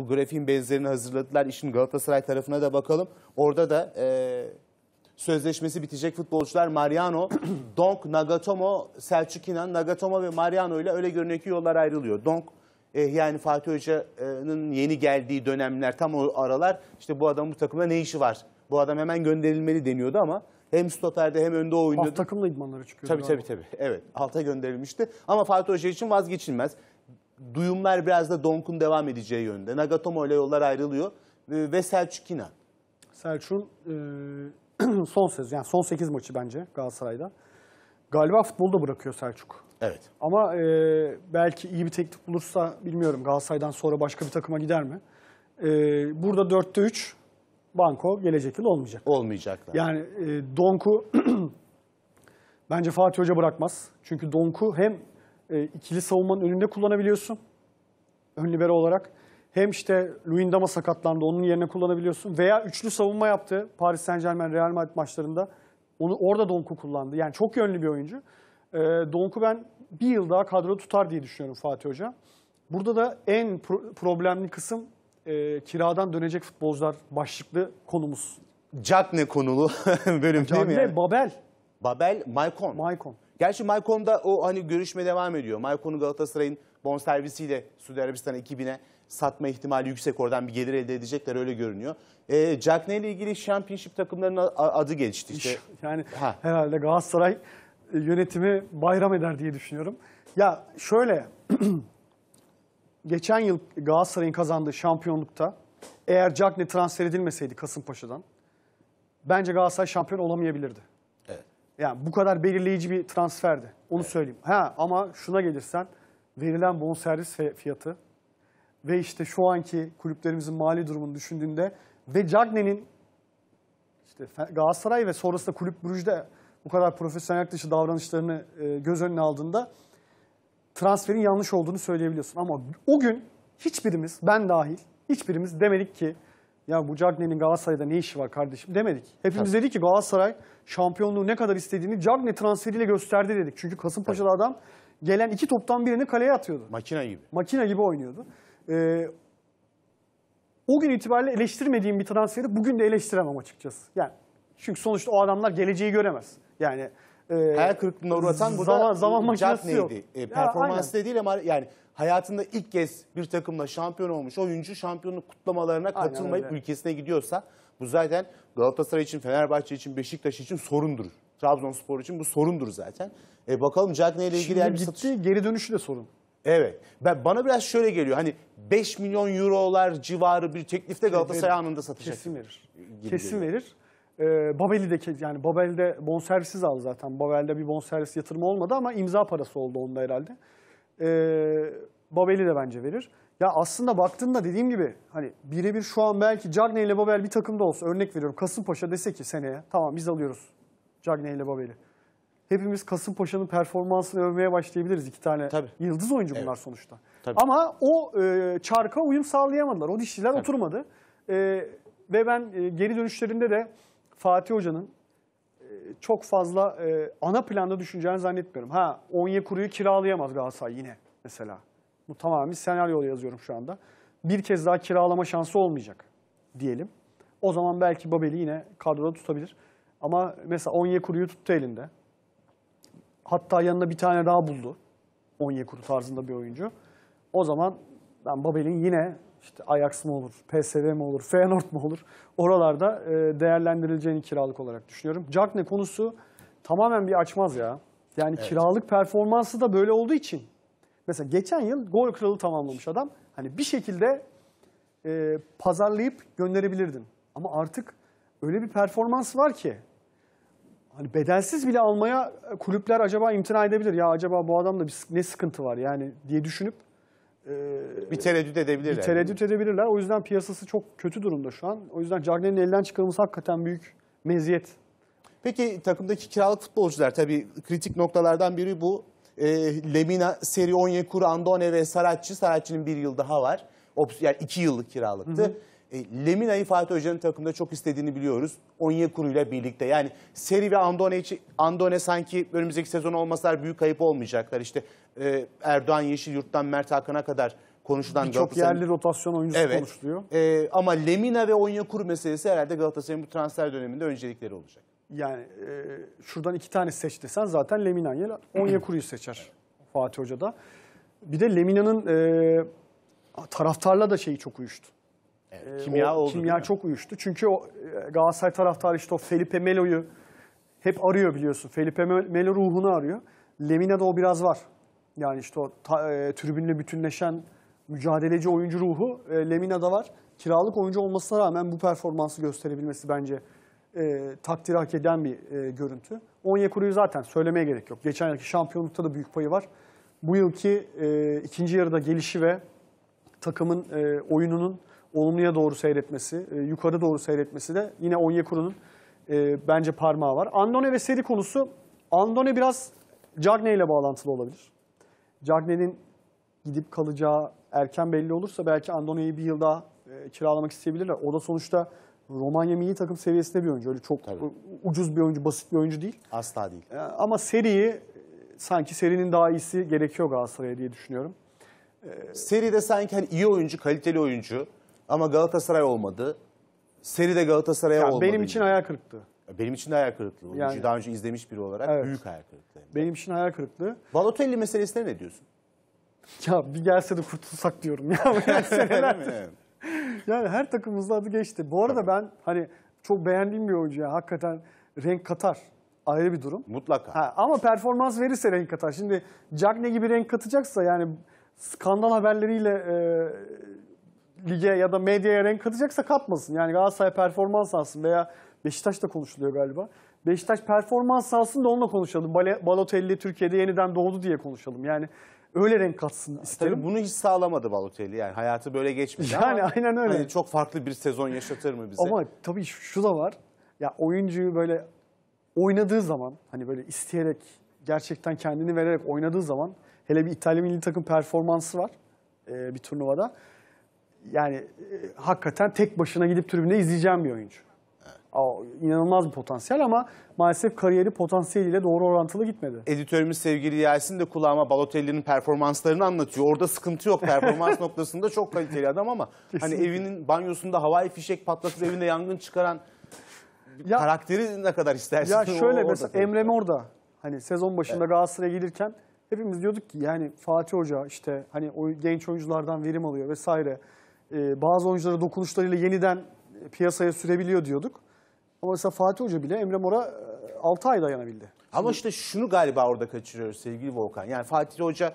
Bu grafiğin benzerini hazırladılar. İşin Galatasaray tarafına da bakalım. Orada da e, sözleşmesi bitecek futbolcular Mariano, Donk, Nagatomo, Selçuk İnan, Nagatomo ve Mariano ile öyle görünüyor ki yollar ayrılıyor. Donk e, yani Fatih Hoca'nın yeni geldiği dönemler tam o aralar işte bu adam bu takımda ne işi var? Bu adam hemen gönderilmeli deniyordu ama hem stoperde hem önde oynuyordu. Alt takımla idmanlara çıkıyordu. Tabii abi. tabii tabii. Evet alta gönderilmişti ama Fatih Hoca için vazgeçilmez duyumlar biraz da Donk'un devam edeceği yönde. Nagatomo ile yollar ayrılıyor e, ve Selçuk İnan. Selçuk'un e, son söz yani son 8 maçı bence Galatasaray'da. Galiba futbolda bırakıyor Selçuk. Evet. Ama e, belki iyi bir teklif bulursa bilmiyorum Galatasaray'dan sonra başka bir takıma gider mi? E, burada 4'te 3 Banko gelecek yıl olmayacak. Olmayacaklar. Yani e, Donk'u bence Fatih Hoca bırakmaz. Çünkü Donk'u hem e, ikili savunmanın önünde kullanabiliyorsun. Ön libero olarak. Hem işte Luindama sakatlandı onun yerine kullanabiliyorsun. Veya üçlü savunma yaptı Paris Saint Germain Real Madrid maçlarında. Onu orada Donku kullandı. Yani çok yönlü bir oyuncu. E, Donku ben bir yıl daha kadro tutar diye düşünüyorum Fatih Hoca. Burada da en pro problemli kısım e, kiradan dönecek futbolcular başlıklı konumuz. Cagne konulu bölüm Cagne, değil mi? Cagne, yani? Babel. Babel, Maicon. Maicon. Gerçi Maykon'da o hani görüşme devam ediyor. Maykon'u Galatasaray'ın bonservisiyle Suudi Arabistan ekibine satma ihtimali yüksek. Oradan bir gelir elde edecekler öyle görünüyor. E, Jack ile ilgili Championship takımlarının adı geçti. işte. Yani ha. herhalde Galatasaray e, yönetimi bayram eder diye düşünüyorum. Ya şöyle, geçen yıl Galatasaray'ın kazandığı şampiyonlukta eğer Cagney transfer edilmeseydi Kasımpaşa'dan, bence Galatasaray şampiyon olamayabilirdi. Yani bu kadar belirleyici bir transferdi. Onu evet. söyleyeyim. Ha ama şuna gelirsen verilen bonservis fiyatı ve işte şu anki kulüplerimizin mali durumunu düşündüğünde ve Cagney'in işte Galatasaray ve sonrasında Kulüp Brugge'de bu kadar profesyonel dışı davranışlarını e, göz önüne aldığında transferin yanlış olduğunu söyleyebiliyorsun. Ama o gün hiçbirimiz, ben dahil, hiçbirimiz demedik ki ya bu Cagney'in Galatasaray'da ne işi var kardeşim demedik. Hepimiz Tabii. dedik ki Galatasaray şampiyonluğu ne kadar istediğini Cagney transferiyle gösterdi dedik. Çünkü Kasımpaşa'da Tabii. adam gelen iki toptan birini kaleye atıyordu. Makina gibi. Makina gibi oynuyordu. Ee, o gün itibariyle eleştirmediğim bir transferi bugün de eleştiremem açıkçası. Yani çünkü sonuçta o adamlar geleceği göremez. Yani e, her kırıklığına uğratan burada zaman, zaman makinesi neydi? yok. E, performans ya, değil ama yani hayatında ilk kez bir takımla şampiyon olmuş oyuncu şampiyonluk kutlamalarına Aynen katılmayıp ülkesine gidiyorsa bu zaten Galatasaray için, Fenerbahçe için, Beşiktaş için sorundur. Trabzonspor için bu sorundur zaten. E bakalım Jack neyle ilgili Şimdi gitti, satış... geri dönüşü de sorun. Evet. Ben bana biraz şöyle geliyor. Hani 5 milyon eurolar civarı bir teklifte şey, Galatasaray verir. Şey, anında satacak. Kesin verir. Gibi Kesin geliyor. verir. Ee, Babel'i de yani Babel'de bonservisiz al zaten. Babel'de bir bonservis yatırımı olmadı ama imza parası oldu onda herhalde e, Babel'i de bence verir. Ya aslında baktığında dediğim gibi hani birebir şu an belki Cagney ile Babel bir takımda olsa örnek veriyorum Kasımpaşa dese ki seneye tamam biz alıyoruz Cagney ile Babel'i. Hepimiz Kasımpaşa'nın performansını övmeye başlayabiliriz. iki tane Tabii. yıldız oyuncu bunlar evet. sonuçta. Tabii. Ama o e, çarka uyum sağlayamadılar. O dişliler Tabii. oturmadı. E, ve ben e, geri dönüşlerinde de Fatih Hoca'nın çok fazla e, ana planda düşüneceğini zannetmiyorum. Ha Onyekuru'yu kiralayamaz Galatasaray yine mesela. Bu tamamen senaryo yazıyorum şu anda. Bir kez daha kiralama şansı olmayacak diyelim. O zaman belki Babel'i yine kadroda tutabilir. Ama mesela Onyekuru'yu tuttu elinde. Hatta yanında bir tane daha buldu. Onyekuru tarzında bir oyuncu. O zaman ben Babel'in yine işte Ajax mı olur, PSV mi olur, Feyenoord mu olur oralarda e, değerlendirileceğini kiralık olarak düşünüyorum. Jack ne konusu tamamen bir açmaz ya. Yani evet. kiralık performansı da böyle olduğu için. Mesela geçen yıl gol kralı tamamlamış adam. Hani bir şekilde e, pazarlayıp gönderebilirdin. Ama artık öyle bir performans var ki hani bedelsiz bile almaya kulüpler acaba imtina edebilir. Ya acaba bu adamda bir, ne sıkıntı var yani diye düşünüp e, bir tereddüt edebilirler. Bir tereddüt edebilirler. O yüzden piyasası çok kötü durumda şu an. O yüzden Cagney'in elden çıkarılması hakikaten büyük meziyet. Peki takımdaki kiralık futbolcular tabii kritik noktalardan biri bu. E, Lemina, Seri, Onyekuru, Andone ve Saratçı. Saratçı'nın bir yıl daha var. Ops yani iki yıllık kiralıktı. Hı hı. E, Lemina'yı Fatih Hoca'nın takımda çok istediğini biliyoruz. Onyekuru ile birlikte. Yani Seri ve Andone, Andone sanki önümüzdeki sezon olmasalar büyük kayıp olmayacaklar. İşte e, Erdoğan Yeşilyurt'tan Mert Hakan'a kadar konuşulan Birçok yerli rotasyon oyuncusu evet. konuşuluyor. E, ama Lemina ve Onyekuru meselesi herhalde Galatasaray'ın bu transfer döneminde öncelikleri olacak. Yani e, şuradan iki tane seç desen zaten Lemina'yı, Onyekuru'yu seçer Fatih Hoca da. Bir de Lemina'nın e, taraftarla da şeyi çok uyuştu. Evet, e, kimya o, oldu. Kimya çok uyuştu. Çünkü o e, Galatasaray taraftarı işte o Felipe Melo'yu hep arıyor biliyorsun. Felipe Melo ruhunu arıyor. Lemina'da o biraz var. Yani işte o ta, e, tribünle bütünleşen mücadeleci oyuncu ruhu e, Lemina'da var. Kiralık oyuncu olmasına rağmen bu performansı gösterebilmesi bence e, takdiri hak eden bir e, görüntü. Onyekuru'yu zaten söylemeye gerek yok. Geçen yılki şampiyonlukta da büyük payı var. Bu yılki e, ikinci yarıda gelişi ve takımın e, oyununun olumluya doğru seyretmesi, e, yukarı doğru seyretmesi de yine Onyekuru'nun e, bence parmağı var. Andone ve seri konusu, Andone biraz Cagney ile bağlantılı olabilir. Cagney'in gidip kalacağı erken belli olursa belki Andoni'yi bir yıl daha e, kiralamak isteyebilirler. O da sonuçta Romanya milli takım seviyesinde bir oyuncu. Öyle çok Tabii. ucuz bir oyuncu, basit bir oyuncu değil. Asla değil. E, ama seriyi e, sanki serinin daha iyisi gerekiyor Galatasaray'a diye düşünüyorum. E, Seride sanki hani iyi oyuncu, kaliteli oyuncu ama Galatasaray olmadı. Seride Galatasaray'a yani olmadı. Benim için gibi. hayal Benim için de hayal kırıklığı. Yani, daha önce izlemiş biri olarak evet. büyük hayal kırıklığı benim için hayal kırıklığı. Balotelli meselesine ne diyorsun? Ya bir gelse de kurtulsak diyorum ya. yani her takımımızda adı geçti. Bu arada Tabii. ben hani çok beğendiğim bir oyuncu ya. Hakikaten renk katar. Ayrı bir durum. Mutlaka. Ha, ama performans verirse renk katar. Şimdi Cagne gibi renk katacaksa yani skandal haberleriyle e, lige ya da medyaya renk katacaksa katmasın. Yani Galatasaray performans alsın veya da konuşuluyor galiba. Beşiktaş performans sahasında onunla konuşalım. Balotelli Türkiye'de yeniden doğdu diye konuşalım. Yani öyle renk katsın isterim. Tabii bunu hiç sağlamadı Balotelli yani hayatı böyle geçmedi yani ama aynen öyle. Hani çok farklı bir sezon yaşatır mı bize? Ama tabii şu da var. Ya oyuncuyu böyle oynadığı zaman hani böyle isteyerek gerçekten kendini vererek oynadığı zaman hele bir İtalya milli takım performansı var e, bir turnuvada. Yani e, hakikaten tek başına gidip tribünde izleyeceğim bir oyuncu inanılmaz bir potansiyel ama maalesef kariyeri potansiyeliyle doğru orantılı gitmedi. Editörümüz sevgili Yasin de kulağıma Balotelli'nin performanslarını anlatıyor. Orada sıkıntı yok. Performans noktasında çok kaliteli adam ama hani Kesinlikle. hani evinin banyosunda havai fişek patlatıp evinde yangın çıkaran ya, karakteri ne kadar istersin. Ya şöyle o, mesela Emre Mor'da hani sezon başında evet. Galatasaray'a gelirken hepimiz diyorduk ki yani Fatih Hoca işte hani o genç oyunculardan verim alıyor vesaire. Ee, bazı oyunculara dokunuşlarıyla yeniden piyasaya sürebiliyor diyorduk. Ama mesela Fatih Hoca bile Emre Mor'a 6 e, ay dayanabildi. Ama işte şunu galiba orada kaçırıyoruz sevgili Volkan. Yani Fatih Hoca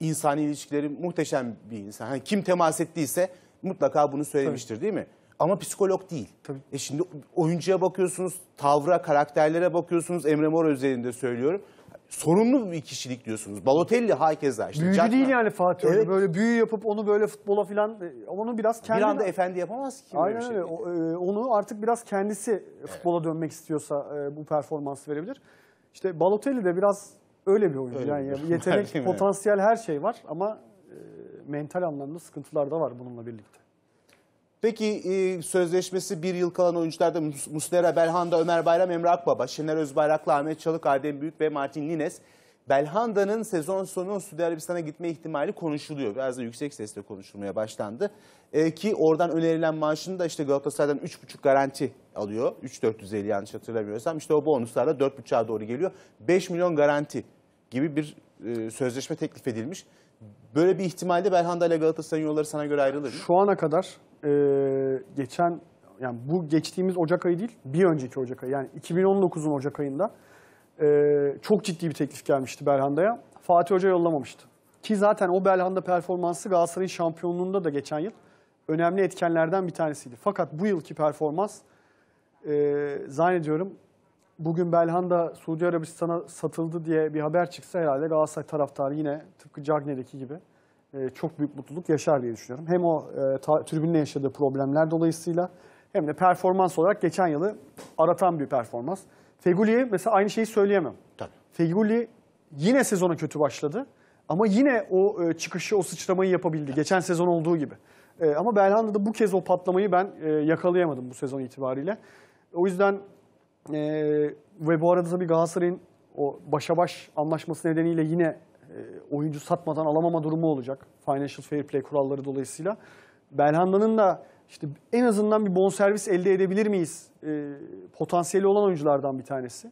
insani ilişkileri muhteşem bir insan. Hani kim temas ettiyse mutlaka bunu söylemiştir değil mi? Ama psikolog değil. Tabii. E şimdi oyuncuya bakıyorsunuz, tavra, karakterlere bakıyorsunuz. Emre Mor özelinde söylüyorum sorunlu bir kişilik diyorsunuz. Balotelli hakeza. İşte Büyücü Jackman. değil yani Fatih evet. böyle büyü yapıp onu böyle futbola filan e, onu biraz kendi Bir anda efendi yapamaz ki. Aynen şey. öyle. Şey. onu artık biraz kendisi evet. futbola dönmek istiyorsa e, bu performansı verebilir. İşte Balotelli de biraz öyle bir oyuncu. Öyle yani bir yetenek, potansiyel her şey var ama e, mental anlamda sıkıntılar da var bununla birlikte. Peki e, sözleşmesi bir yıl kalan oyuncularda Muslera, Belhanda, Ömer Bayram, Emre Akbaba, Şener Özbayraklı, Ahmet Çalık, Adem Büyük ve Martin Lines. Belhanda'nın sezon sonu Suudi Arabistan'a gitme ihtimali konuşuluyor. Biraz da yüksek sesle konuşulmaya başlandı. E, ki oradan önerilen maaşını da işte Galatasaray'dan 3,5 garanti alıyor. 3,450 yanlış hatırlamıyorsam. İşte o bonuslarla 4,5'a doğru geliyor. 5 milyon garanti gibi bir e, sözleşme teklif edilmiş. Böyle bir ihtimalde Belhanda ile Galatasaray'ın yolları sana göre ayrılır mı? Şu ana kadar e, geçen yani bu geçtiğimiz Ocak ayı değil, bir önceki Ocak ayı yani 2019'un Ocak ayında e, çok ciddi bir teklif gelmişti Belhanda'ya. Fatih Hoca yollamamıştı. Ki zaten o Belhanda performansı Galatasaray'ın şampiyonluğunda da geçen yıl önemli etkenlerden bir tanesiydi. Fakat bu yılki performans e, zannediyorum bugün Belhanda Suudi Arabistan'a satıldı diye bir haber çıksa herhalde Galatasaray taraftarı yine tıpkı Cagney'deki gibi e, çok büyük mutluluk yaşar diye düşünüyorum. Hem o e, ta, tribünle yaşadığı problemler dolayısıyla hem de performans olarak geçen yılı aratan bir performans. Feguli'ye mesela aynı şeyi söyleyemem. Tabii. Feguli yine sezona kötü başladı ama yine o e, çıkışı, o sıçramayı yapabildi. Tabii. Geçen sezon olduğu gibi. E, ama Belhanda'da bu kez o patlamayı ben e, yakalayamadım bu sezon itibariyle. O yüzden e, ve bu arada tabii Galatasaray'ın o başa baş anlaşması nedeniyle yine e, oyuncu satmadan alamama durumu olacak. Financial Fair Play kuralları dolayısıyla. Belhanda'nın da işte en azından bir bonservis elde edebilir miyiz e, potansiyeli olan oyunculardan bir tanesi.